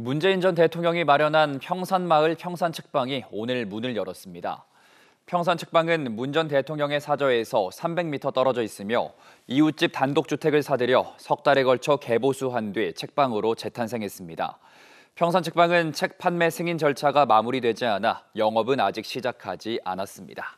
문재인 전 대통령이 마련한 평산마을 평산측방이 오늘 문을 열었습니다. 평산책방은 문전 대통령의 사저에서 300m 떨어져 있으며 이웃집 단독주택을 사들여 석 달에 걸쳐 개보수한 뒤 책방으로 재탄생했습니다. 평산책방은 책 판매 승인 절차가 마무리되지 않아 영업은 아직 시작하지 않았습니다.